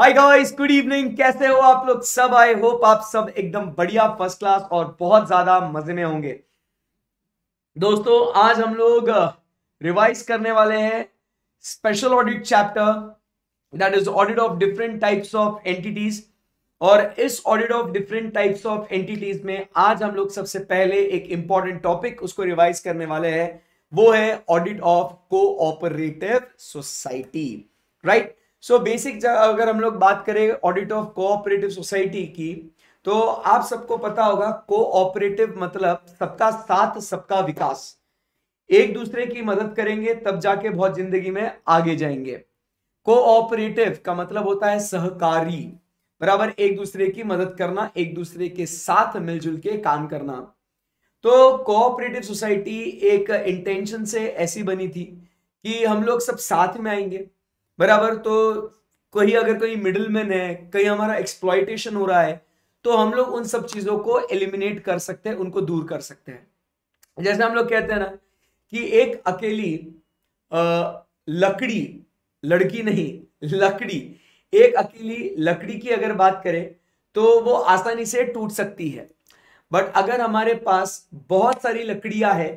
Hi guys good evening कैसे हो आप लोग सब आई होप आप सब एकदम बढ़िया फर्स्ट क्लास और बहुत ज्यादा मजे में होंगे दोस्तों आज हम लोग रिवाइज uh, करने वाले हैं special audit chapter that is audit of different types of entities और इस audit of different types of entities में आज हम लोग सबसे पहले एक इंपॉर्टेंट टॉपिक उसको रिवाइज करने वाले हैं वो है audit of cooperative society right so so, basic अगर हम लोग बात करें ऑडिट ऑफ कोऑपरेटिव सोसाइटी की तो आप सबको पता होगा कोऑपरेटिव मतलब सबका साथ सबका विकास एक दूसरे की मदद करेंगे तब जाके बहुत जिंदगी में आगे जाएंगे कोऑपरेटिव का मतलब होता है सहकारी बराबर एक दूसरे की मदद करना एक दूसरे के साथ मिलजुल के काम करना तो कोऑपरेटिव सोसाइटी एक इंटेंशन से ऐसी बनी थी कि हम लोग सब साथ में आएंगे बराबर तो कोई अगर कोई मिडिल मैन है कहीं हमारा एक्सप्लॉयटेशन हो रहा है तो हम लोग उन सब चीजों को एलिमिनेट कर सकते हैं उनको दूर कर सकते हैं जैसे हम लोग कहते हैं ना कि एक अकेली लकड़ी लड़की नहीं लकड़ी एक अकेली लकड़ी की अगर बात करें तो वो आसानी से टूट सकती है बट अगर हमारे पास बहुत सारी लकड़ियां है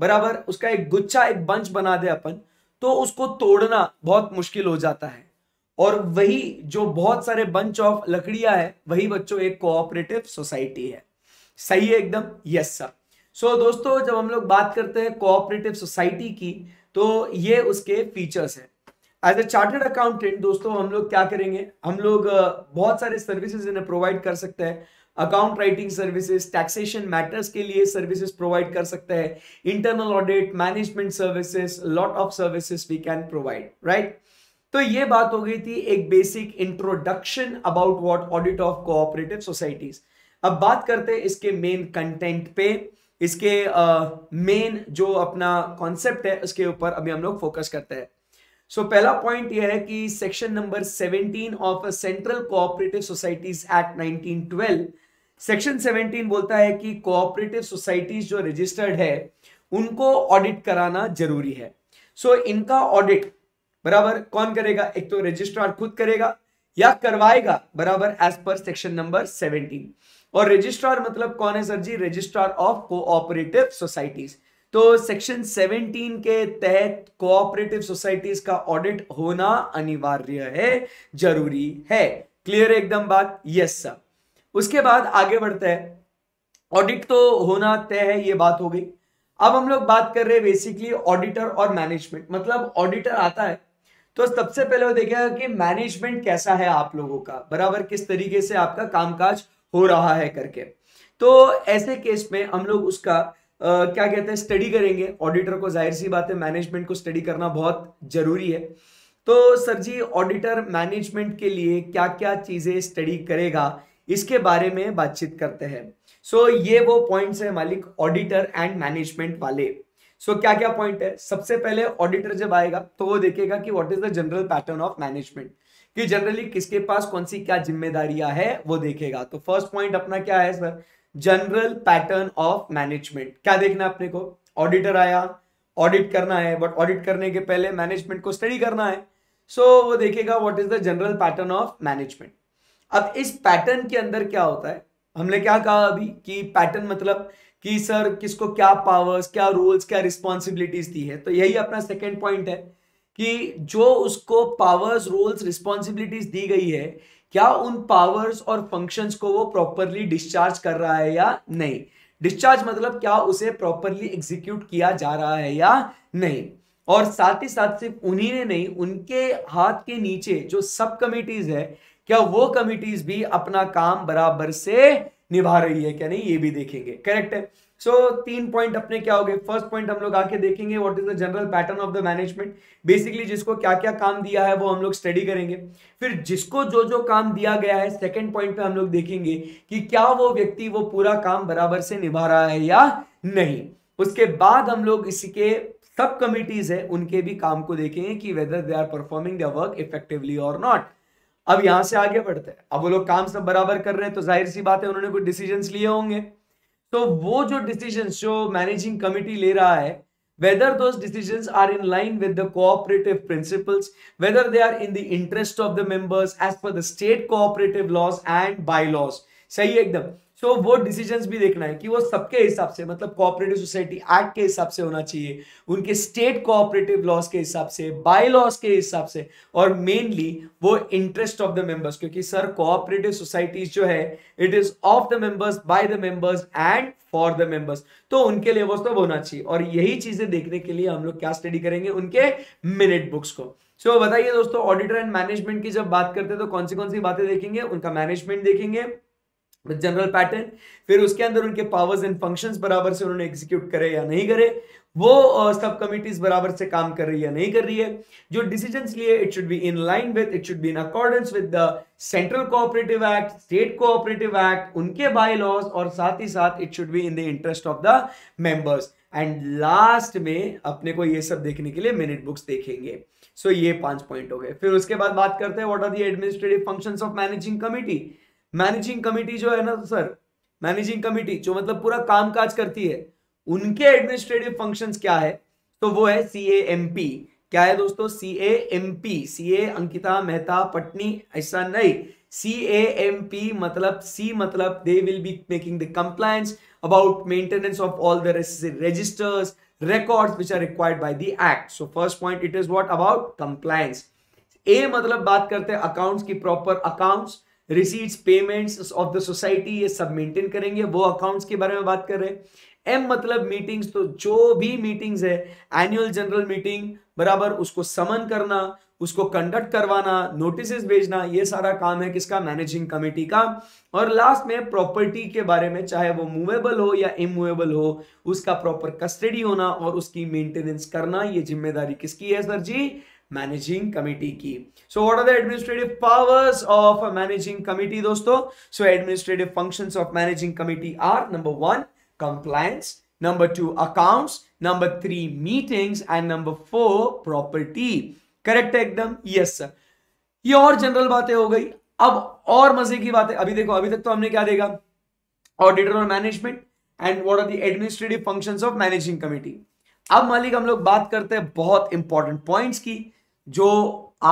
बराबर उसका एक गुच्छा एक बंच बना दे अपन तो उसको तोड़ना बहुत मुश्किल हो जाता है और वही जो बहुत सारे बंच ऑफ लकड़ियां है वही बच्चों एक कोऑपरेटिव सोसाइटी है सही है एकदम यस सर सो दोस्तों जब हम लोग बात करते हैं कोऑपरेटिव सोसाइटी की तो ये उसके फीचर्स है एज ए चार्टर्ड अकाउंटेंट दोस्तों हम लोग क्या करेंगे हम लोग बहुत सारे सर्विसेज इन्हें प्रोवाइड कर सकते हैं account writing services taxation matters के लिए सर्विसेज प्रोवाइड कर सकते हैं internal audit management services lot of services we can provide right तो ये बात हो गई थी एक basic introduction about what audit of cooperative societies अब बात करते हैं इसके मेन कंटेंट पे इसके मेन uh, जो अपना कॉन्सेप्ट है उसके ऊपर अभी हम लोग फोकस करते हैं सो so, पहला पॉइंट यह है कि section number 17 of central cooperative societies act 1912 section 17 बोलता है कि कोऑपरेटिव सोसाइटीज जो रजिस्टर्ड है उनको ऑडिट कराना जरूरी है सो so, इनका ऑडिट बराबर कौन करेगा एक तो रजिस्ट्रार खुद करेगा या करवाएगा बराबर एज पर सेक्शन नंबर 17 और रजिस्ट्रार मतलब कौन है sir ji registrar of cooperative societies तो सेक्शन 17 के तहत कोऑपरेटिव सोसाइटीज का ऑडिट होना अनिवार्य है जरूरी है क्लियर एकदम बात यस सर उसके बाद आगे बढ़ते हैं ऑडिट तो होना तय है ये बात हो गई अब हम लोग बात कर रहे हैं बेसिकली ऑडिटर और मैनेजमेंट मतलब ऑडिटर आता है तो सबसे पहले वो देखेगा कि मैनेजमेंट कैसा है आप लोगों का बराबर किस तरीके से आपका कामकाज हो रहा है करके तो ऐसे केस में हम लोग उसका आ, क्या कहते हैं स्टडी करेंगे ऑडिटर को जाहिर सी बात है मैनेजमेंट को स्टडी करना बहुत जरूरी है तो सर जी ऑडिटर मैनेजमेंट के लिए क्या क्या चीज़ें स्टडी करेगा इसके बारे में बातचीत करते हैं सो so, ये वो पॉइंट्स है मालिक ऑडिटर एंड मैनेजमेंट वाले सो so, क्या क्या पॉइंट है सबसे पहले ऑडिटर जब आएगा तो वो देखेगा कि what is the general pattern of management कि जनरली किसके पास कौन सी क्या जिम्मेदारियां है वो देखेगा तो फर्स्ट पॉइंट अपना क्या है sir general pattern of management क्या देखना है अपने को ऑडिटर आया ऑडिट करना है बट ऑडिट करने के पहले मैनेजमेंट को स्टडी करना है सो so, वो देखेगा what is the general pattern of management अब इस पैटर्न के अंदर क्या होता है हमने क्या कहा अभी कि पैटर्न मतलब कि सर किसको क्या पावर्स क्या रोल्स क्या रिस्पॉन्सिबिलिटीज दी है तो यही अपना सेकेंड पॉइंट है कि जो उसको पावर्स रोल्स रिस्पॉन्सिबिलिटीज दी गई है क्या उन पावर्स और फंक्शंस को वो प्रॉपरली डिस्चार्ज कर रहा है या नहीं डिस्चार्ज मतलब क्या उसे प्रॉपरली एग्जीक्यूट किया जा रहा है या नहीं और साथ ही साथ सिर्फ उन्हीं ने नहीं उनके हाथ के नीचे जो सब कमिटीज है क्या वो कमिटीज भी अपना काम बराबर से निभा रही है क्या नहीं ये भी देखेंगे करेक्ट है सो so, तीन पॉइंट अपने क्या हो गए फर्स्ट पॉइंट हम लोग आके देखेंगे what is the general pattern of the management basically जिसको क्या क्या काम दिया है वो हम लोग स्टडी करेंगे फिर जिसको जो जो काम दिया गया है सेकेंड पॉइंट पे हम लोग देखेंगे कि क्या वो व्यक्ति वो पूरा काम बराबर से निभा रहा है या नहीं उसके बाद हम लोग इसी के सब कमिटीज है उनके भी काम को देखेंगे कि whether they are performing the work effectively और नॉट अब यहां से आगे बढ़ते हैं अब वो लोग काम सब बराबर कर रहे हैं तो जाहिर सी बात है उन्होंने कुछ डिसीजन लिए होंगे तो वो जो डिसीजन जो मैनेजिंग कमिटी ले रहा है whether decision are in line with the cooperative principles whether they are in the interest of the members as per the state cooperative laws and bylaws सही एकदम सो so, वो decision भी देखना है कि वो सबके हिसाब से मतलब कोऑपरेटिव सोसाइटी एक्ट के हिसाब से होना चाहिए उनके स्टेट कोऑपरेटिव लॉस के हिसाब से बाय लॉस के हिसाब से और मेनली वो इंटरेस्ट ऑफ द मेंबर्स क्योंकि सर कोऑपरेटिव सोसाइटीज जो है it is of the members by the members and for the members तो उनके लिए वो सब होना चाहिए और यही चीजें देखने के लिए हम लोग क्या स्टडी करेंगे उनके मिनट बुक्स को सो so, बताइए दोस्तों ऑडिटर एंड मैनेजमेंट की जब बात करते हैं तो कौन सी कौन सी बातें देखेंगे उनका मैनेजमेंट देखेंगे विद जनरल पैटर्न फिर उसके अंदर उनके पावर्स एंड फंक्शंस बराबर से उन्होंने एग्जीक्यूट करे या नहीं करे वो सब कमिटीज बराबर से काम कर रही है नहीं कर रही है जो डिसीजन लिए it should be in line with it should be in accordance with the central cooperative act state cooperative act उनके बाय लॉज और साथ ही साथ it should be in the interest of the members and last में अपने को ये सब देखने के लिए मिनिट बुक्स देखेंगे सो so ये पांच पॉइंट हो गए फिर उसके बाद बात करते हैं what are the administrative functions of managing committee managing committee जो है ना सर मैनेजिंग कमिटी जो मतलब पूरा कामकाज करती है उनके एडमिनिस्ट्रेटिव फंक्शंस क्या है तो वो है सी ए एम पी क्या है दोस्तों C A M P C A Ankita Mehta Patni ऐसा नहीं सी ए एम पी मतलब सी मतलब they will be making the compliance about maintenance of all the registers records which are required by the act so first point it is what about compliance ए मतलब बात करते हैं accounts की proper accounts receipts payments of the society ये सब maintain करेंगे वो अकाउंट्स के बारे में बात कर रहे हैं एम मतलब मीटिंग्स तो जो भी मीटिंग्स है एनुअल जनरल मीटिंग बराबर उसको समन करना उसको कंडक्ट करवाना नोटिस भेजना ये सारा काम है किसका मैनेजिंग कमेटी का और लास्ट में प्रॉपर्टी के बारे में चाहे वो मूवेबल हो या इमूवेबल हो उसका प्रॉपर कस्टडी होना और उसकी मेंटेनेंस करना ये जिम्मेदारी किसकी है सर जी मैनेजिंग कमिटी की so what are the administrative powers of managing committee दोस्तों so administrative functions of managing committee are number one compliance number two accounts number three meetings and number four property correct है एकदम yes sir ये और general बातें हो गई अब और मजे की बातें अभी देखो अभी तक तो हमने क्या देखा ऑडिटर और management and what are the administrative functions of managing committee अब मालिक हम लोग बात करते हैं बहुत इंपॉर्टेंट पॉइंट्स की जो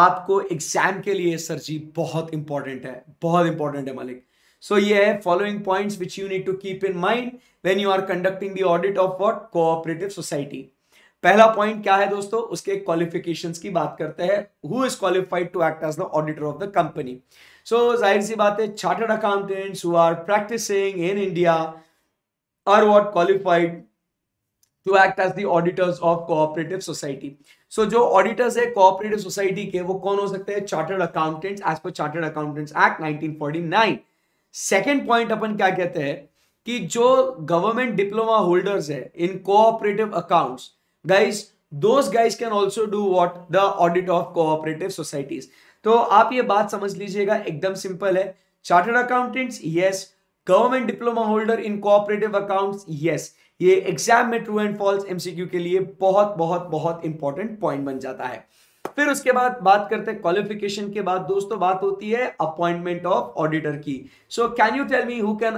आपको एग्जाम के लिए सर जी बहुत इंपॉर्टेंट है बहुत इंपॉर्टेंट है मालिक सो so, ये है following points which you need to keep in mind when you are conducting the audit of what cooperative society पहला पॉइंट क्या है दोस्तों उसके क्वालिफिकेशंस की बात करते हैं who is qualified to act as the auditor of the company so जाहिर सी बात है chartered accountants who are practicing in India are what qualified to act as the auditors of cooperative society so जो auditors है cooperative society के वो कौन हो सकते हैं chartered accountants as per chartered accountants act 1949 second point अपन क्या कहते हैं कि जो गवर्नमेंट डिप्लोमा होल्डर्स है in cooperative accounts guys those guys can also do what the audit of cooperative societies तो आप ये बात समझ लीजिएगा एकदम सिंपल है chartered accountants yes government diploma holder in cooperative accounts yes ये एग्जाम में ट्रू एंड फॉल्स एमसीक्यू के लिए बहुत बहुत बहुत इंपॉर्टेंट पॉइंट बन जाता है फिर उसके बाद बात करते हैं क्वालिफिकेशन के बाद दोस्तों बात होती है अपॉइंटमेंट ऑफ ऑडिटर की so can you tell me who can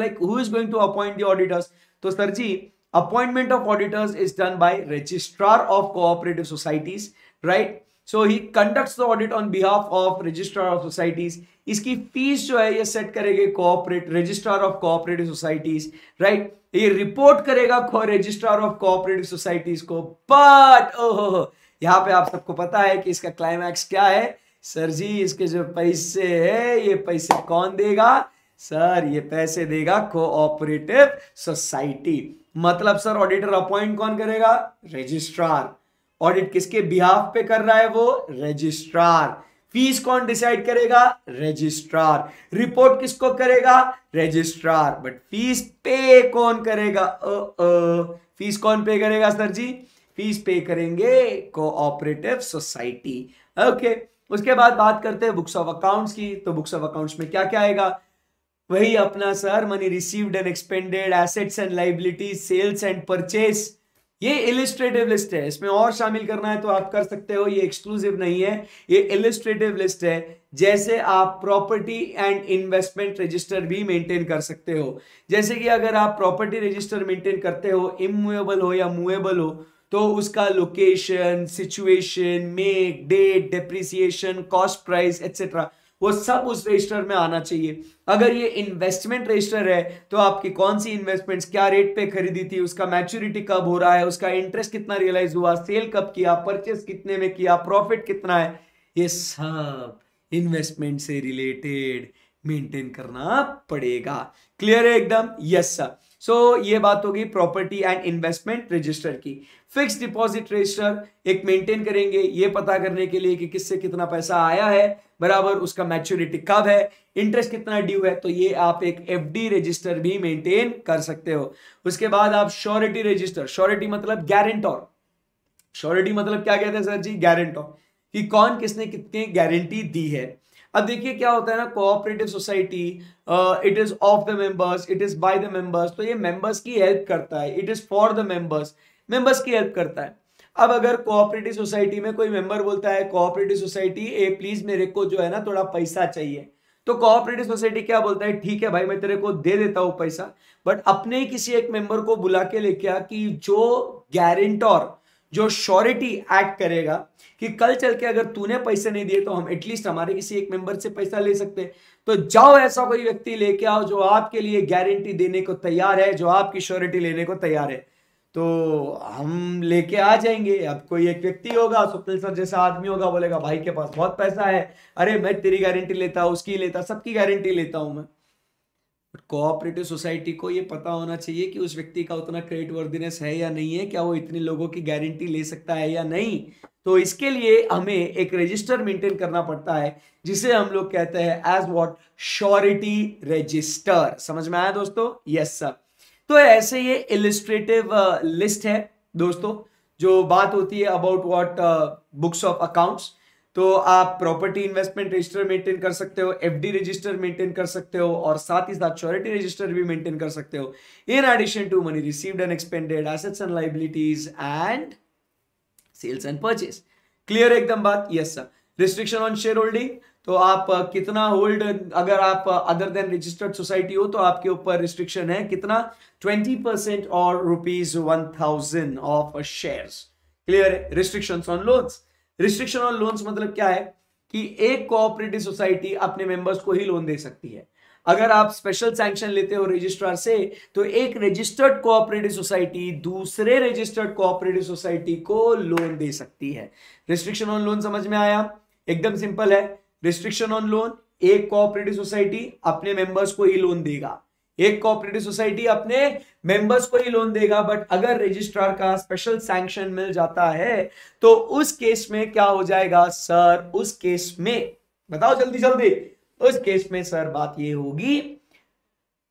like who is going to appoint the auditors तो sir ji appointment of auditors is done by registrar of cooperative societies right so he conducts the audit on behalf of registrar of societies इसकी fees जो है ये set करेंगे cooperate registrar of cooperative societies right ये report करेगा registrar of cooperative societies को but ओहो यहाँ पे आप सबको पता है कि इसका क्लाइमैक्स क्या है सर जी इसके जो पैसे है ये पैसे कौन देगा सर ये पैसे देगा कोऑपरेटिव सोसाइटी मतलब सर ऑडिटर अपॉइंट कौन करेगा रजिस्ट्रार ऑडिट किसके बिहाफ पे कर रहा है वो रजिस्ट्रार फीस कौन डिसाइड करेगा रजिस्ट्रार रिपोर्ट किसको करेगा रजिस्ट्रार बट फीस पे कौन करेगा ओ, ओ, फीस कौन पे करेगा सर जी फीस पे करेंगे कोऑपरेटिव सोसाइटी ओके उसके बाद बात करते हैं बुक्स ऑफ अकाउंट्स की तो बुक्स ऑफ अकाउंट्स में क्या क्या आएगा वही अपना sir money received and expended assets and liability sales and purchase ये इलिस्ट्रेटिव लिस्ट है इसमें और शामिल करना है तो आप कर सकते हो ये एक्सक्लूसिव नहीं है ये इलिस्ट्रेटिव लिस्ट है जैसे आप प्रॉपर्टी एंड इन्वेस्टमेंट रजिस्टर भी मेंटेन कर सकते हो जैसे कि अगर आप प्रॉपर्टी रजिस्टर मेंटेन करते हो इमूवेबल हो या मूवेबल हो तो उसका location situation make date depreciation cost price etcetera वो सब उस रजिस्टर में आना चाहिए अगर ये इन्वेस्टमेंट रजिस्टर है तो आपकी कौन सी इन्वेस्टमेंट्स क्या रेट पे खरीदी थी उसका मैच्योरिटी कब हो रहा है उसका इंटरेस्ट कितना रियलाइज हुआ सेल कब किया परचेस कितने में किया प्रॉफिट कितना है ये सब इन्वेस्टमेंट से रिलेटेड मेंटेन करना पड़ेगा क्लियर है एकदम यस सर सो so, ये बात होगी प्रॉपर्टी एंड इन्वेस्टमेंट रजिस्टर की फिक्स डिपॉजिट रजिस्टर एक मेंटेन करेंगे ये पता करने के लिए कि किससे कितना पैसा आया है बराबर उसका मैच्योरिटी कब है इंटरेस्ट कितना ड्यू है तो ये आप एक एफ रजिस्टर भी मेंटेन कर सकते हो उसके बाद आप श्योरिटी रजिस्टर श्योरिटी मतलब गारंटोर श्योरिटी मतलब क्या कहते हैं सर जी गारंटर कि कौन किसने कितनी गारंटी दी है अब देखिए क्या होता है ना cooperative society it is of the members it is by the members तो ये मेंबर्स की हेल्प करता है it is for the members members की हेल्प करता है अब अगर कोऑपरेटिव सोसाइटी में कोई मेंबर बोलता है कोऑपरेटिव सोसाइटी ए प्लीज मेरे को जो है ना थोड़ा पैसा चाहिए तो कोऑपरेटिव सोसाइटी क्या बोलता है ठीक है भाई मैं तेरे को दे देता हूँ पैसा बट अपने ही किसी एक मेंबर को बुला के लेके आ कि जो गारंटर जो श्योरिटी एक्ट करेगा कि कल चल के अगर तूने पैसे नहीं दिए तो हम एटलीस्ट हमारे किसी एक मेंबर से पैसा ले सकते हैं तो जाओ ऐसा कोई व्यक्ति लेके आओ जो आपके लिए गारंटी देने को तैयार है जो आपकी श्योरिटी लेने को तैयार है तो हम लेके आ जाएंगे अब कोई एक व्यक्ति होगा स्वप्निल सर जैसा आदमी होगा बोलेगा भाई के पास बहुत पैसा है अरे मैं तेरी गारंटी लेता हूँ उसकी लेता सबकी गारंटी लेता हूँ मैं बट कोऑपरेटिव सोसाइटी को ये पता होना चाहिए कि उस व्यक्ति का उतना क्रेडिट वर्दिनेस है या नहीं है क्या वो इतने लोगों की गारंटी ले सकता है या नहीं तो इसके लिए हमें एक रजिस्टर मेंटेन करना पड़ता है जिसे हम लोग कहते हैं एज वॉट श्योरिटी रजिस्टर समझ में आया दोस्तों यस सर तो ऐसे ये इलिस्ट्रेटिव लिस्ट uh, है दोस्तों जो बात होती है about what books of accounts तो आप प्रॉपर्टी इन्वेस्टमेंट रजिस्टर मेंटेन कर सकते हो एफडी रजिस्टर मेंटेन कर सकते हो और साथ ही साथ चोरिटी रजिस्टर भी मेंटेन कर सकते हो in addition to money received and expended assets and liabilities and sales and purchase clear एकदम बात yes sir restriction on share holding तो आप uh, कितना होल्ड अगर आप अदर देन रजिस्टर्ड सोसाइटी हो तो आपके ऊपर रिस्ट्रिक्शन है कितना ट्वेंटी परसेंट और rupees one thousand of share clear है restriction on loans restriction on loans मतलब क्या है कि एक कोऑपरेटिव सोसाइटी अपने मेंबर्स को ही लोन दे सकती है अगर आप स्पेशल सैंक्शन लेते हो रजिस्ट्रार से तो एक रजिस्टर्ड कोऑपरेटिव सोसाइटी दूसरे रजिस्टर्ड कोऑपरेटिव सोसाइटी को लोन दे सकती है रिस्ट्रिक्शन ऑन लोन समझ में आया एकदम सिंपल है रिस्ट्रिक्शन ऑन लोन एक कोऑपरेटिव सोसाइटी अपने मेंबर्स को ही लोन देगा एक कोऑपरेटिव सोसाइटी अपने मेंबर्स को ही लोन देगा बट अगर रजिस्ट्रार का स्पेशल सैंक्शन मिल जाता है तो उस केस में क्या हो जाएगा सर उस केस में बताओ जल्दी जल्दी उस केस में सर बात ये होगी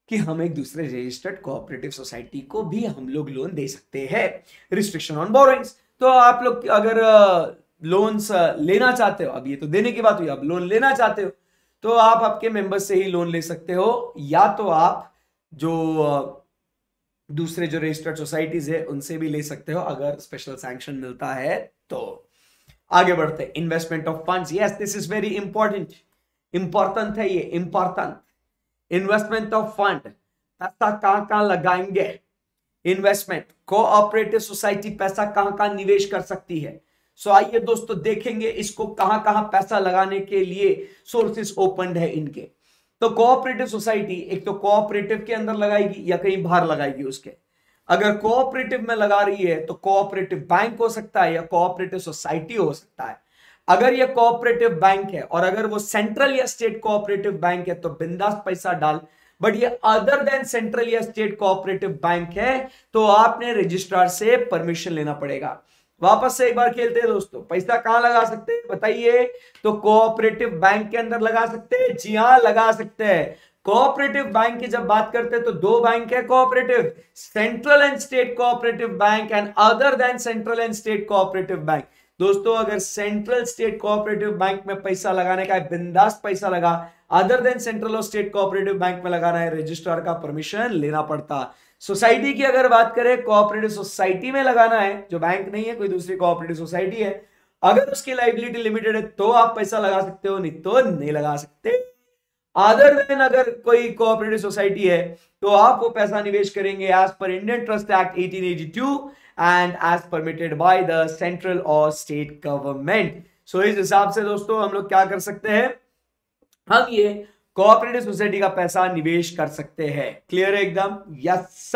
कि हम एक दूसरे रजिस्टर्ड कोऑपरेटिव सोसाइटी को भी हम लोग लोन दे सकते हैं रिस्ट्रिक्शन ऑन बोरोइंग्स तो आप लोग अगर लोन्स लेना चाहते हो अब ये तो देने की बात हुई अब लोन लेना चाहते हो तो आप आपके मेंबर्स से ही लोन ले सकते हो या तो आप जो दूसरे जो रजिस्टर्ड सोसाइटीज है उनसे भी ले सकते हो अगर स्पेशल सैंक्शन मिलता है तो आगे बढ़ते हैं investment of funds yes this is very important important है ये इंपॉर्टेंट इन्वेस्टमेंट ऑफ फंड पैसा कहां कहां लगाएंगे इन्वेस्टमेंट कोऑपरेटिव सोसाइटी पैसा कहां कहां निवेश कर सकती है सो so, आइए दोस्तों देखेंगे इसको कहां कहां पैसा लगाने के लिए सोर्सेस ओपन है इनके तो कोऑपरेटिव सोसाइटी एक तो कोऑपरेटिव के अंदर लगाएगी या कहीं बाहर लगाएगी उसके अगर कोऑपरेटिव में लगा रही है तो कोऑपरेटिव बैंक हो सकता है या कोऑपरेटिव सोसाइटी हो सकता है अगर यह कोऑपरेटिव बैंक है और अगर वो सेंट्रल या स्टेट कोऑपरेटिव बैंक है तो बिंदास पैसा डाल बट ये अदर देन सेंट्रल या स्टेट कोऑपरेटिव बैंक है तो आपने रजिस्ट्रार से परमिशन लेना पड़ेगा वापस से एक बार खेलते हैं दोस्तों पैसा कहां लगा सकते हैं बताइए तो कोऑपरेटिव बैंक के अंदर लगा सकते हैं जी हाँ लगा सकते हैं कोऑपरेटिव बैंक की जब बात करते हैं तो दो बैंक है cooperative central and state cooperative bank and other than central and state cooperative bank दोस्तों अगर सेंट्रल स्टेट कोऑपरेटिव बैंक में पैसा लगाने का है बिंदास पैसा लगा अदर देन सेंट्रल और स्टेट कोऑपरेटिव बैंक में लगाना है रजिस्ट्रार का परमिशन लेना पड़ता सोसाइटी की अगर बात करें कोऑपरेटिव सोसाइटी में लगाना है जो बैंक नहीं है कोई दूसरी कोऑपरेटिव सोसाइटी है अगर उसकी लाइबिलिटी लिमिटेड है तो आप पैसा लगा सकते हो नहीं तो नहीं लगा सकते अदर देन अगर कोई कोऑपरेटिव सोसाइटी है तो आप वो पैसा निवेश करेंगे as per Indian trust act two and as permitted by the central और स्टेट गवर्नमेंट सो इस हिसाब से दोस्तों हम लोग क्या कर सकते हैं हम ये कोऑपरेटिव सोसाइटी का पैसा निवेश कर सकते हैं क्लियर है एकदम यस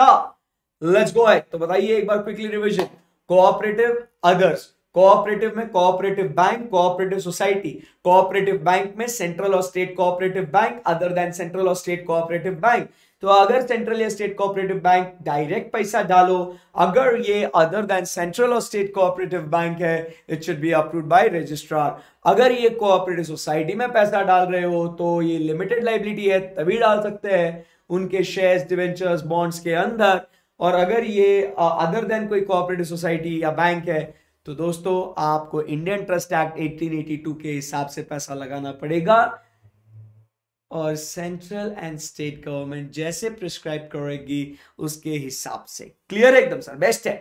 लेट्स गो है तो बताइए एक बार quickly revision cooperative others cooperative में cooperative bank cooperative society cooperative bank में सेंट्रल और state cooperative bank other than central और स्टेट कोऑपरेटिव बैंक तो अगर सेंट्रल या स्टेट कोऑपरेटिव बैंक डायरेक्ट पैसा डालो अगर ये अदर देन सेंट्रल और स्टेट कोऑपरेटिव बैंक है it should be approved by registrar अगर ये कोऑपरेटिव सोसाइटी में पैसा डाल रहे हो तो ये लिमिटेड लाइबिलिटी है तभी डाल सकते हैं उनके शेयर्स डिवेंचर्स बॉन्ड्स के अंदर और अगर ये अदर देन कोई कोऑपरेटिव सोसाइटी या बैंक है तो दोस्तों आपको इंडियन ट्रस्ट एक्ट 1882 के हिसाब से पैसा लगाना पड़ेगा और सेंट्रल एंड स्टेट गवर्नमेंट जैसे प्रिस्क्राइब करेगी उसके हिसाब से क्लियर एकदम सर बेस्ट है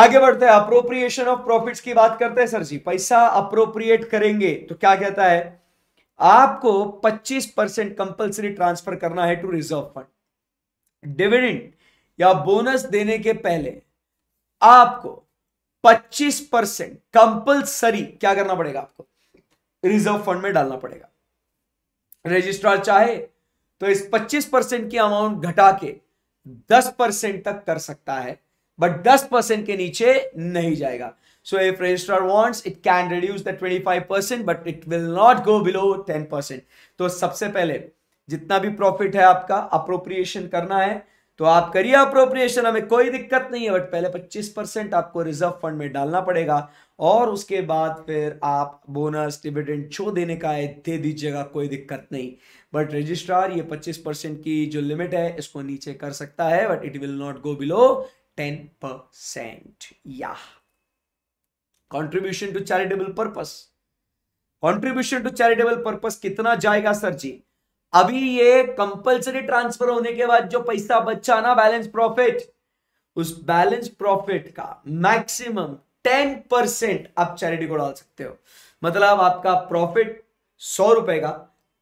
आगे बढ़ते हैं अप्रोप्रिएशन ऑफ प्रॉफिट्स की बात करते हैं सर जी पैसा अप्रोप्रिएट करेंगे तो क्या कहता है आपको 25 परसेंट कंपल्सरी ट्रांसफर करना है टू रिजर्व फंड डिविडेंड या बोनस देने के पहले आपको 25 परसेंट कंपल्सरी क्या करना पड़ेगा आपको रिजर्व फंड में डालना पड़ेगा रजिस्ट्रार चाहे तो इस 25 परसेंट की अमाउंट घटा के 10 परसेंट तक कर सकता है बट 10 परसेंट के नीचे नहीं जाएगा so if registrar wants it can reduce the 25 percent but it will not go below 10 percent तो सबसे पहले जितना भी प्रॉफिट है आपका अप्रोप्रिएशन करना है तो आप करिए अप्रोप्रिएशन हमें कोई दिक्कत नहीं है बट पहले 25 परसेंट आपको रिजर्व फंड में डालना पड़ेगा और उसके बाद फिर आप बोनस डिविडेंड छो देने का है दे दीजिएगा कोई दिक्कत नहीं बट रजिस्ट्रार ये 25 परसेंट की जो लिमिट है इसको नीचे कर सकता है but it will not go below 10 percent या contribution to charitable purpose contribution to charitable purpose कितना जाएगा सर जी अभी ये कंपलसरी ट्रांसफर होने के बाद जो पैसा बचा ना बैलेंस प्रॉफिट उस बैलेंस प्रॉफिट का मैक्सिमम टेन परसेंट आप चैरिटी को डाल सकते हो मतलब आपका प्रॉफिट सौ रुपए का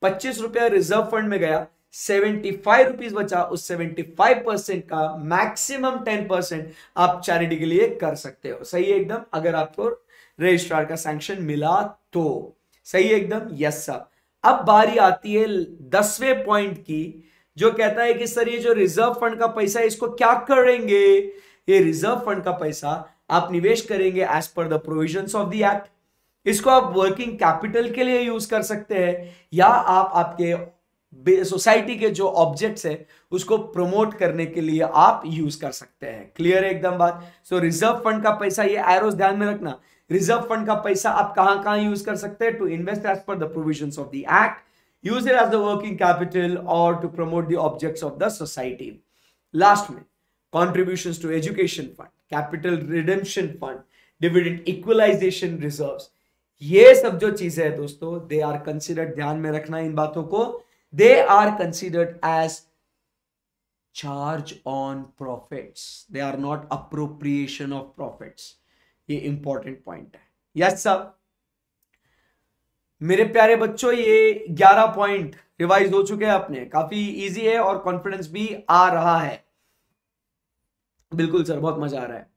पच्चीस रुपया रिजर्व फंड में गया सेवेंटी फाइव रुपीज बचा उस सेवेंटी फाइव परसेंट का मैक्सिमम टेन परसेंट आप चैरिटी के लिए कर सकते हो सही है एकदम अगर आपको रजिस्ट्रार का सैंक्शन मिला तो सही है एकदम यस सर अब बारी आती है दसवें पॉइंट की जो कहता है कि सर ये जो रिजर्व फंड का पैसा है इसको क्या करेंगे ये रिजर्व फंड का पैसा आप निवेश करेंगे as per the provision of the act इसको आप वर्किंग कैपिटल के लिए यूज कर सकते हैं या आप आपके सोसाइटी के जो ऑब्जेक्ट्स है उसको प्रमोट करने के लिए आप यूज कर सकते हैं क्लियर है एकदम बात सो रिजर्व फंड का पैसा ये एरोस ध्यान में रखना रिजर्व फंड का पैसा आप कहां कहां यूज कर सकते हैं to invest as per the provision of the act use it as the working capital और to promote the objects of the society last में contribution to education fund capital redemption fund dividend equalization reserve ये सब जो चीजें हैं दोस्तों दे are considered ध्यान में रखना इन बातों को they are considered as charge on profits they are not appropriation of profits ये इंपॉर्टेंट पॉइंट है यस सर मेरे प्यारे बच्चों ये 11 पॉइंट रिवाइज हो चुके हैं अपने काफी इजी है और कॉन्फिडेंस भी आ रहा है बिल्कुल सर बहुत मजा आ रहा है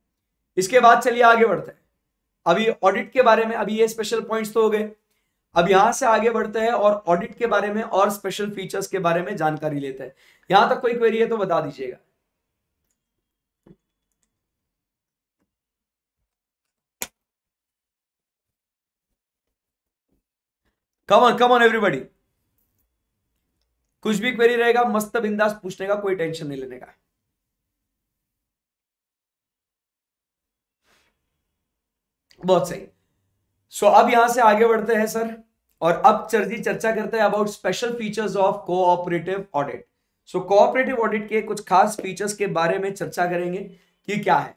इसके बाद चलिए आगे बढ़ते हैं अभी ऑडिट के बारे में अभी ये स्पेशल पॉइंट्स तो हो गए अब यहां से आगे बढ़ते हैं और ऑडिट के बारे में और स्पेशल फीचर्स के बारे में जानकारी लेते हैं यहां तक कोई क्वेरी है तो बता दीजिएगा come on come on everybody कुछ भी क्वेरी रहेगा मस्त बिंदास पूछने का कोई टेंशन नहीं लेने का बहुत सही सो so, अब यहां से आगे बढ़ते हैं सर और अब चर्जी चर्चा करते हैं about special features of cooperative audit so cooperative audit के कुछ खास फीचर्स के बारे में चर्चा करेंगे कि क्या है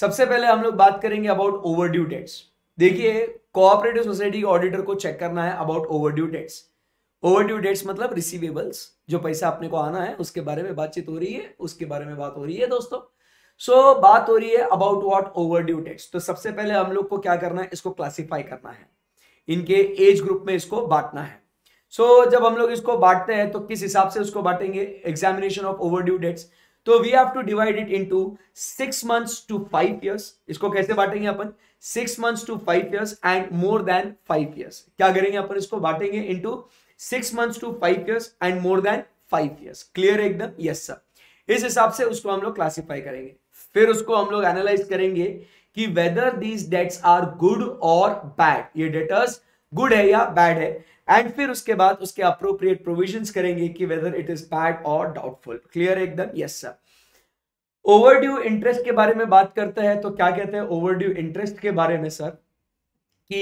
सबसे पहले हम लोग बात करेंगे अबाउट ओवरड्यू डेट्स देखिए कोऑपरेटिव सोसाइटी के ऑडिटर को चेक करना है about over due debts over due debts मतलब रिसीवेबल्स जो पैसा अपने को आना है उसके बारे में बातचीत हो रही है उसके बारे में बात हो रही है दोस्तों सो so, बात हो रही है about what over due debts तो सबसे पहले हम लोग को क्या करना है इसको क्लासीफाई करना है इनके एज ग्रुप में इसको बांटना है सो so, जब हम लोग इसको बांटते हैं तो किस हिसाब से उसको बांटेंगे examination of over due debts तो we have to divide it into six months to five years इसको कैसे बांटेंगे अपन six months to five years and more than five years क्या करेंगे अपन इसको बांटेंगे into six months to five years and more than five years clear एकदम यस सर इस हिसाब से उसको हम लोग क्लासीफाई करेंगे फिर उसको हम लोग एनालाइज करेंगे कि whether these debts are good और बैड ये डेटर्स गुड है या बैड है एंड फिर उसके बाद उसके अप्रोप्रिएट प्रोविजन करेंगे कि वेदर इट इज बैड और डाउटफुल क्लियर एकदम यस सर ओवरड्यू इंटरेस्ट के बारे में बात करते हैं तो क्या कहते हैं ओवरड्यू इंटरेस्ट के बारे में सर कि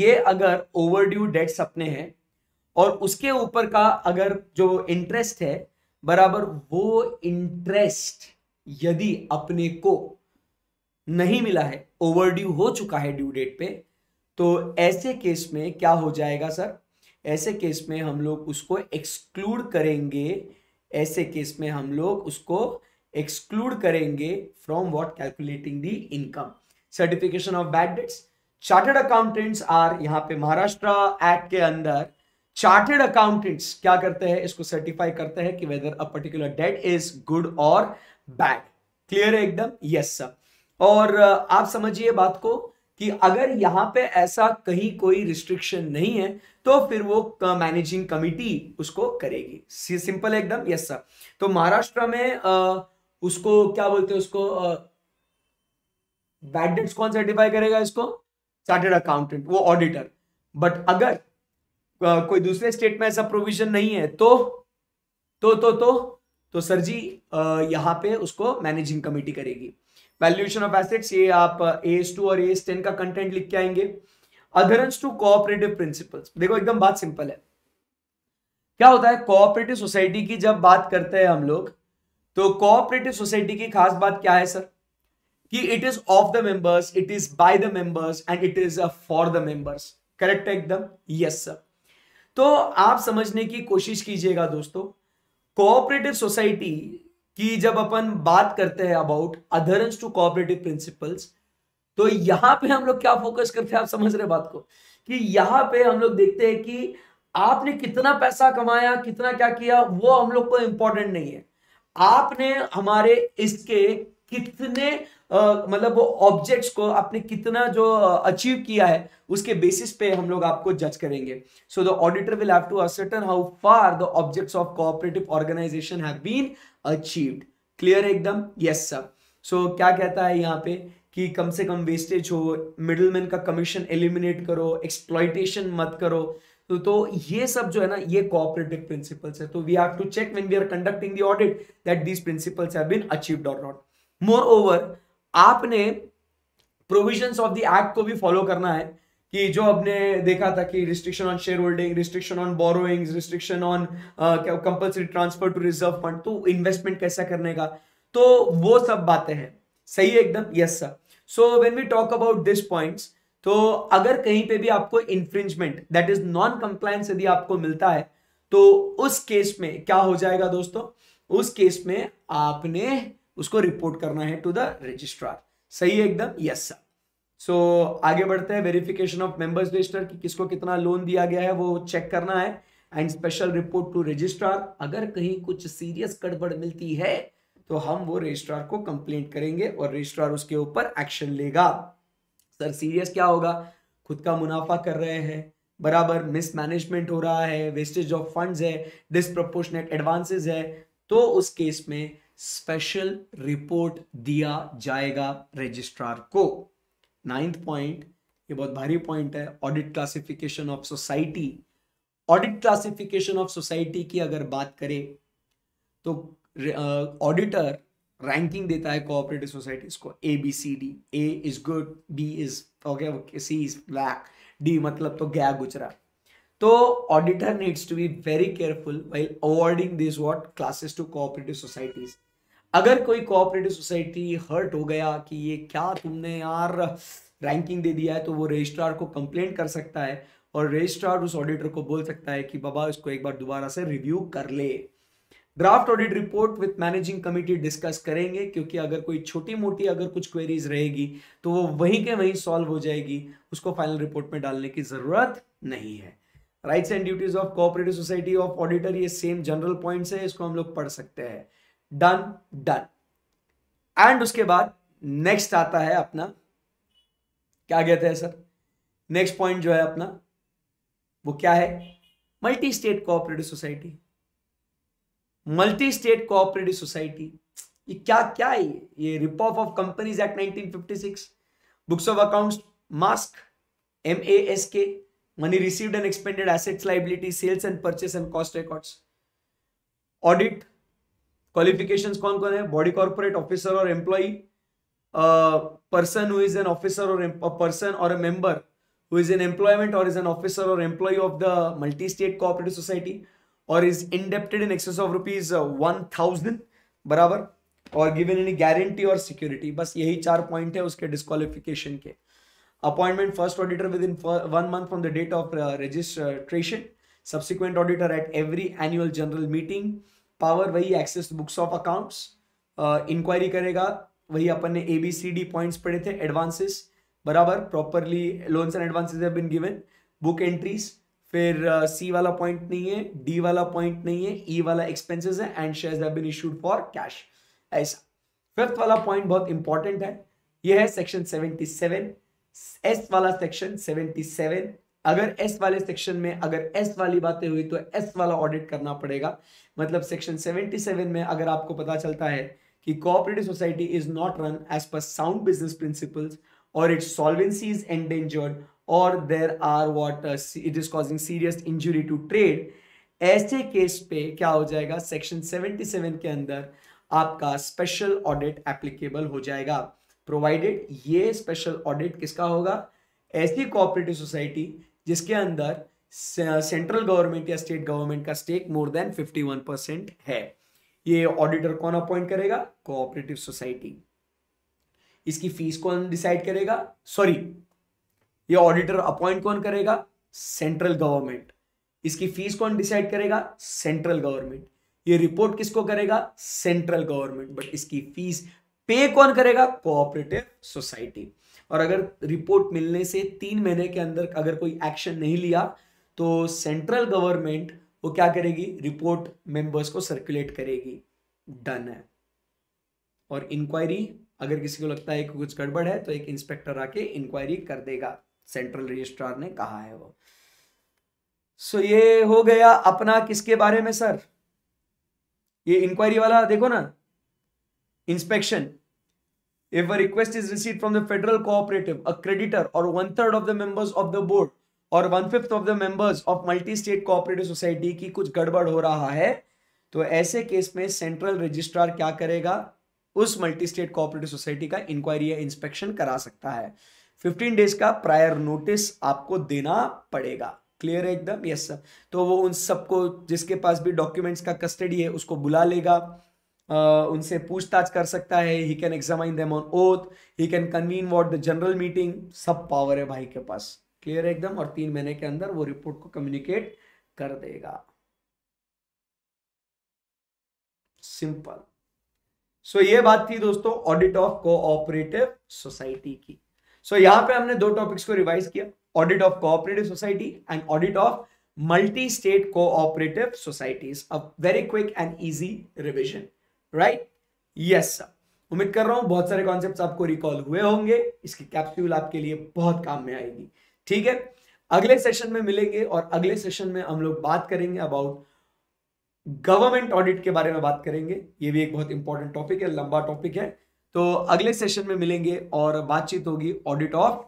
ये अगर ओवरड्यू डेट्स अपने हैं और उसके ऊपर का अगर जो इंटरेस्ट है बराबर वो इंटरेस्ट यदि अपने को नहीं मिला है ओवरड्यू हो चुका है ड्यू डेट पे तो ऐसे केस में क्या हो जाएगा सर ऐसे केस में हम लोग उसको एक्सक्लूड करेंगे ऐसे केस में हम लोग उसको एक्सक्लूड करेंगे from what calculating the income certification of bad debts chartered accountants are यहाँ पे महाराष्ट्र एक्ट के अंदर चार्टेड अकाउंटेंट्स क्या करते हैं इसको सर्टिफाई करते हैं कि whether a particular debt is good और बैड क्लियर है एकदम यस सर और आप समझिए बात को कि अगर यहां पे ऐसा कहीं कोई रिस्ट्रिक्शन नहीं है तो फिर वो मैनेजिंग कमिटी उसको करेगी सिंपल एकदम यस सर तो महाराष्ट्र में आ, उसको क्या बोलते हैं उसको बैड डेट्स कौन सर्टिफाई करेगा इसको चार्टेड अकाउंटेंट वो ऑडिटर बट अगर आ, कोई दूसरे स्टेट में ऐसा प्रोविजन नहीं है तो तो तो तो तो सर जी यहां यहाँ पे उसको मैनेजिंग कमेटी करेगी वैल्यूएशन ऑफ एसेट्स ये आप एस uh, टू और एस टेन का कंटेंट लिख के आएंगे अधरेंस टू कोऑपरेटिव प्रिंसिपल्स देखो एकदम बात सिंपल है क्या होता है कोऑपरेटिव सोसाइटी की जब बात करते हैं हम लोग तो कोऑपरेटिव सोसाइटी की खास बात क्या है सर कि it is of the members it is by the members and it is for the members correct है एकदम यस सर तो आप समझने की कोशिश कीजिएगा दोस्तों कोऑपरेटिव सोसाइटी कि जब अपन बात करते हैं about adherence to cooperative principles तो यहां पे हम लोग क्या फोकस करते हैं आप समझ रहे बात को कि यहां पे हम लोग देखते हैं कि आपने कितना पैसा कमाया कितना क्या किया वो हम लोग को इंपॉर्टेंट नहीं है आपने हमारे इसके कितने मतलब वो ऑब्जेक्ट्स को आपने कितना जो अचीव किया है उसके बेसिस पे हम लोग आपको जज करेंगे so the auditor will have to ascertain how far the objects of cooperative organisation have been achieved clear एकदम यस सर सो क्या कहता है यहाँ पे कि कम से कम वेस्टेज हो मिडलमैन का कमीशन एलिमिनेट करो एक्सप्लॉयटेशन मत करो तो तो ये सब जो है ना ये कोऑपरेटिव प्रिंसिपल्स है तो we have to check when we are conducting the audit that these principles have been achieved और नॉट मोर ओवर आपने प्रोविजंस ऑफ द एक्ट को भी फॉलो करना है कि जो आपने देखा था कि restriction on share holding restriction on borrowing restriction on compulsory transfer to reserve fund तो इन्वेस्टमेंट कैसा करने का तो वो सब बातें हैं सही है एकदम yes sir so when we talk about this point तो अगर कहीं पे भी आपको infringement that is non compliance यदि आपको मिलता है तो उस केस में क्या हो जाएगा दोस्तों उस केस में आपने उसको रिपोर्ट करना है टू द रजिस्ट्रार सही है एकदम यस सर सो आगे बढ़ते हैं वेरिफिकेशन ऑफ मेंबर्स रजिस्टर कि किसको कितना लोन दिया गया है वो चेक करना है and special report to registrar अगर कहीं कुछ सीरियस गड़बड़ मिलती है तो हम वो रजिस्ट्रार को कंप्लेंट करेंगे और रजिस्ट्रार उसके ऊपर एक्शन लेगा सर सीरियस क्या होगा खुद का मुनाफा कर रहे हैं बराबर मिसमैनेजमेंट हो रहा है वेस्टेज ऑफ फंड्स है डिसप्रपोर्शनेट एडवांसेस है तो उस केस में स्पेशल रिपोर्ट दिया जाएगा रजिस्ट्रार को नाइन्थ पॉइंट ये बहुत भारी पॉइंट है audit classification of society audit classification of society की अगर बात करें तो ऑडिटर uh, रैंकिंग देता है कोऑपरेटिव सोसाइटीज को A B C D A is good B is okay C is black D मतलब तो गया गुजरा तो auditor needs to be very careful while awarding this what classes to cooperative societies अगर कोई कोऑपरेटिव सोसाइटी हर्ट हो गया कि ये क्या तुमने यार रैंकिंग दे दिया है तो वो रजिस्ट्रार को कंप्लेंट कर सकता है और रजिस्ट्रार उस ऑडिटर को बोल सकता है कि बाबा इसको एक बार दोबारा से रिव्यू कर ले draft audit report with managing committee discuss करेंगे क्योंकि अगर कोई छोटी मोटी अगर कुछ क्वेरीज रहेगी तो वो वहीं के वहीं सॉल्व हो जाएगी उसको फाइनल रिपोर्ट में डालने की ज़रूरत नहीं है rights and duties of cooperative society of auditor ये सेम जनरल पॉइंट्स है इसको हम लोग पढ़ सकते हैं डन डन एंड उसके बाद नेक्स्ट आता है अपना क्या कहते हैं सर नेक्स्ट पॉइंट जो है अपना वो क्या है multi state cooperative society multi state cooperative society ये क्या क्या है ये ये रिप of of companies act 1956 books of accounts mask M A S K money received and expended, assets, liabilities, sales and purchase and cost records. Audit qualifications कौन कौन है बॉडी कॉर्पोरेट ऑफिसर और employ person who is an officer और person और member who is an employment और is an officer और employ of the multi state cooperative society और is indebted in excess of rupees one thousand बराबर और given any guarantee और security बस यही चार पॉइंट है उसके डिस्कालिफिकेशन के appointment first auditor within one month from the date of registration subsequent auditor at every annual general meeting power वही access books of accounts inquiry करेगा वही अपन ने A B C D points पड़े थे advances बराबर properly loans and advances have been given book entries फिर C uh, वाला पॉइंट नहीं है डी वाला पॉइंट नहीं है ई e वाला एक्सपेंसेस है and shares have been issued for cash ऐसा फिफ्थ वाला पॉइंट बहुत इंपॉर्टेंट है यह है सेक्शन सेवेंटी सेवन एस वाला सेक्शन 77 अगर एस वाले सेक्शन में अगर एस वाली बातें हुई तो एस वाला ऑडिट करना पड़ेगा मतलब सेक्शन 77 में अगर आपको पता चलता है कि cooperative society is not run as per sound business principles और इट्स सॉल्वेंसी इज एंडेंजर्ड और there are what it is causing serious injury to trade ऐसे केस पे क्या हो जाएगा सेक्शन 77 के अंदर आपका स्पेशल ऑडिट एप्लीकेबल हो जाएगा प्रोवाइडेड ये स्पेशल ऑडिट किसका होगा ऐसी कोऑपरेटिव सोसाइटी जिसके अंदर सेंट्रल गवर्नमेंट या स्टेट गवर्नमेंट का स्टेक मोर देन 51 परसेंट है ये ऑडिटर कौन अपॉइंट करेगा कोऑपरेटिव सोसाइटी इसकी फीस कौन डिसाइड करेगा सॉरी ये ऑडिटर अपॉइंट कौन करेगा सेंट्रल गवर्नमेंट इसकी फीस कौन डिसाइड करेगा सेंट्रल गवर्नमेंट ये रिपोर्ट किसको करेगा सेंट्रल गवर्नमेंट बट इसकी फीस पे कौन करेगा कोऑपरेटिव सोसाइटी और अगर रिपोर्ट मिलने से तीन महीने के अंदर अगर कोई एक्शन नहीं लिया तो सेंट्रल गवर्नमेंट वो क्या करेगी रिपोर्ट मेंबर्स को सर्कुलेट करेगी डन है और इंक्वायरी अगर किसी को लगता है कि कुछ गड़बड़ है तो एक इंस्पेक्टर आके इंक्वायरी कर देगा सेंट्रल रजिस्ट्रार ने कहा है वो सो ये हो गया अपना किसके बारे में सर ये इंक्वायरी वाला देखो ना inspection If a request is received from the federal cooperative, a creditor, or one third of the members of the board, और one fifth of the members of multi state cooperative society की कुछ गड़बड़ हो रहा है तो ऐसे case में सेंट्रल रजिस्ट्रार क्या करेगा उस मल्टी स्टेट कोऑपरेटिव सोसाइटी का इंक्वायरी या इंस्पेक्शन करा सकता है 15 डेज का प्रायर नोटिस आपको देना पड़ेगा क्लियर है एकदम यस सर तो वो उन सबको जिसके पास भी डॉक्यूमेंट्स का कस्टडी है उसको बुला लेगा Uh, उनसे पूछताछ कर सकता है he can examine them on oath he can convene what the general meeting सब पावर है भाई के पास क्लियर है एकदम और तीन महीने के अंदर वो रिपोर्ट को कम्युनिकेट कर देगा सिंपल सो so, ये बात थी दोस्तों ऑडिट ऑफ कोऑपरेटिव सोसाइटी की सो so, यहां पे हमने दो टॉपिक्स को रिवाइज किया audit of cooperative society and audit of multi state cooperative societies a very quick and easy revision right yes sir उम्मीद कर रहा हूं बहुत सारे कॉन्सेप्ट आपको रिकॉल हुए होंगे इसकी कैप्स्यूल आपके लिए बहुत काम में आएगी ठीक है अगले सेशन में मिलेंगे और अगले सेशन में हम लोग बात करेंगे अबाउट गवर्नमेंट ऑडिट के बारे में बात करेंगे ये भी एक बहुत इंपॉर्टेंट टॉपिक है लंबा टॉपिक है तो अगले सेशन में मिलेंगे और बातचीत होगी ऑडिट ऑफ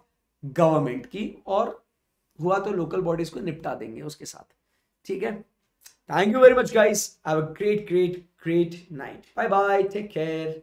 गवर्नमेंट की और हुआ तो लोकल बॉडीज को निपटा देंगे उसके साथ ठीक है thank you very much guys have a great great great night. Bye bye. Take care.